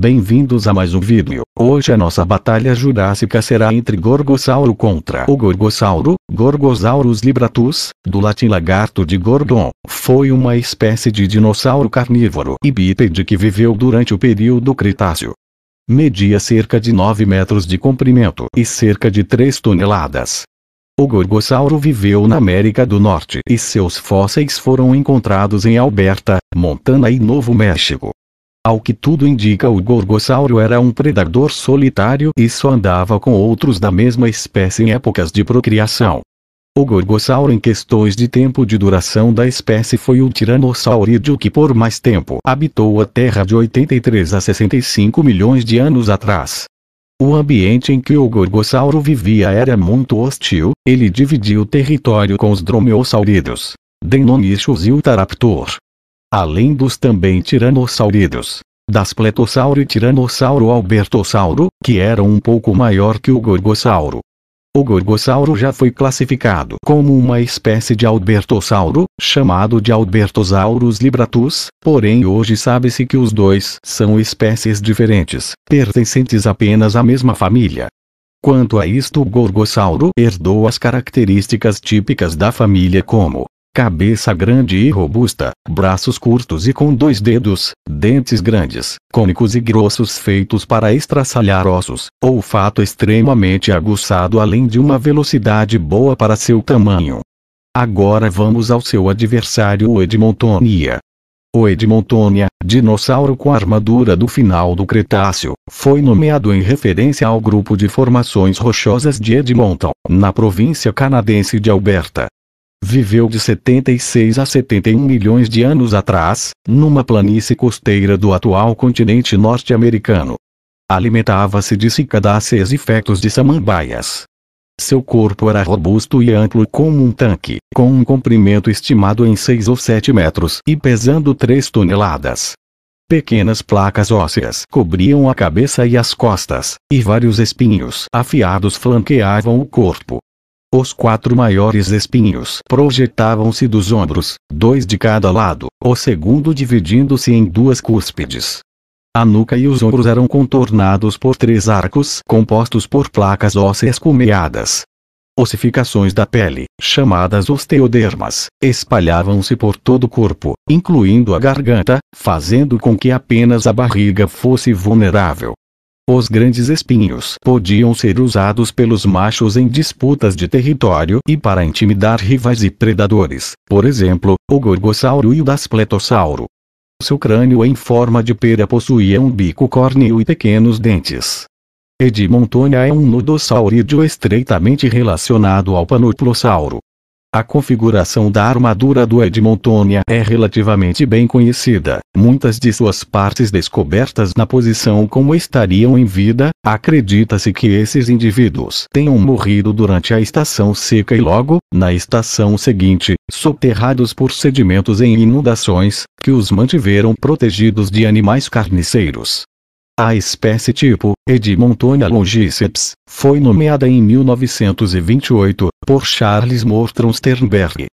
Bem-vindos a mais um vídeo. Hoje a nossa batalha jurássica será entre Gorgossauro contra o Gorgossauro, Gorgosaurus libratus, do latim lagarto de Gordon. Foi uma espécie de dinossauro carnívoro e bípede que viveu durante o período Cretáceo. Media cerca de 9 metros de comprimento e cerca de 3 toneladas. O gorgossauro viveu na América do Norte e seus fósseis foram encontrados em Alberta, Montana e Novo México. Ao que tudo indica o gorgossauro era um predador solitário e só andava com outros da mesma espécie em épocas de procriação. O gorgossauro em questões de tempo de duração da espécie foi o tiranossaurídeo que por mais tempo habitou a Terra de 83 a 65 milhões de anos atrás. O ambiente em que o gorgossauro vivia era muito hostil, ele dividia o território com os dromeosaurídeos, Deinonychus e o Taraptor além dos também tiranossauridos. Das pletossauro e tiranossauro albertossauro, que eram um pouco maior que o gorgossauro. O gorgossauro já foi classificado como uma espécie de albertossauro, chamado de Albertosaurus libratus, porém hoje sabe-se que os dois são espécies diferentes, pertencentes apenas à mesma família. Quanto a isto o gorgossauro herdou as características típicas da família como cabeça grande e robusta, braços curtos e com dois dedos, dentes grandes, cônicos e grossos feitos para estraçalhar ossos, olfato extremamente aguçado além de uma velocidade boa para seu tamanho. Agora vamos ao seu adversário o Edmontonia. O Edmontonia, dinossauro com armadura do final do Cretáceo, foi nomeado em referência ao grupo de formações rochosas de Edmonton, na província canadense de Alberta, Viveu de 76 a 71 milhões de anos atrás, numa planície costeira do atual continente norte-americano. Alimentava-se de cicadáceas e fetos de samambaias. Seu corpo era robusto e amplo como um tanque, com um comprimento estimado em 6 ou 7 metros e pesando 3 toneladas. Pequenas placas ósseas cobriam a cabeça e as costas, e vários espinhos afiados flanqueavam o corpo. Os quatro maiores espinhos projetavam-se dos ombros, dois de cada lado, o segundo dividindo-se em duas cúspides. A nuca e os ombros eram contornados por três arcos compostos por placas ósseas cumeadas. Ossificações da pele, chamadas osteodermas, espalhavam-se por todo o corpo, incluindo a garganta, fazendo com que apenas a barriga fosse vulnerável. Os grandes espinhos podiam ser usados pelos machos em disputas de território e para intimidar rivais e predadores, por exemplo, o gorgossauro e o daspletossauro. Seu crânio em forma de pera possuía um bico córneo e pequenos dentes. Edmontonia é um nodosaurídeo estreitamente relacionado ao panoplossauro. A configuração da armadura do Edmontonia é relativamente bem conhecida. Muitas de suas partes descobertas na posição como estariam em vida, acredita-se que esses indivíduos tenham morrido durante a estação seca e logo, na estação seguinte, soterrados por sedimentos em inundações, que os mantiveram protegidos de animais carniceiros. A espécie tipo, Edmontonia longiceps, foi nomeada em 1928, por Charles Morton Sternberg.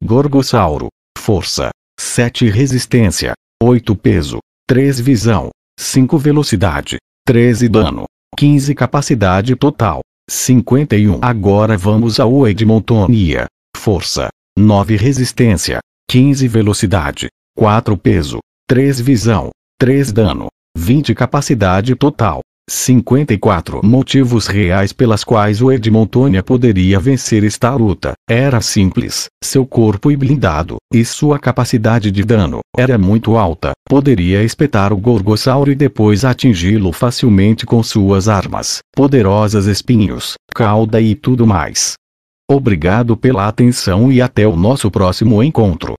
Gorgossauro. Força. 7 resistência. 8 peso. 3 visão. 5 velocidade. 13 dano. 15 capacidade total. 51. Agora vamos ao Edmontonia. Força. 9 resistência. 15 velocidade. 4 peso. 3 visão. 3 dano. 20 capacidade total. 54 motivos reais pelas quais o Edmontonia poderia vencer esta luta. Era simples, seu corpo e blindado, e sua capacidade de dano, era muito alta. Poderia espetar o Gorgossauro e depois atingi-lo facilmente com suas armas, poderosas espinhos, cauda e tudo mais. Obrigado pela atenção e até o nosso próximo encontro.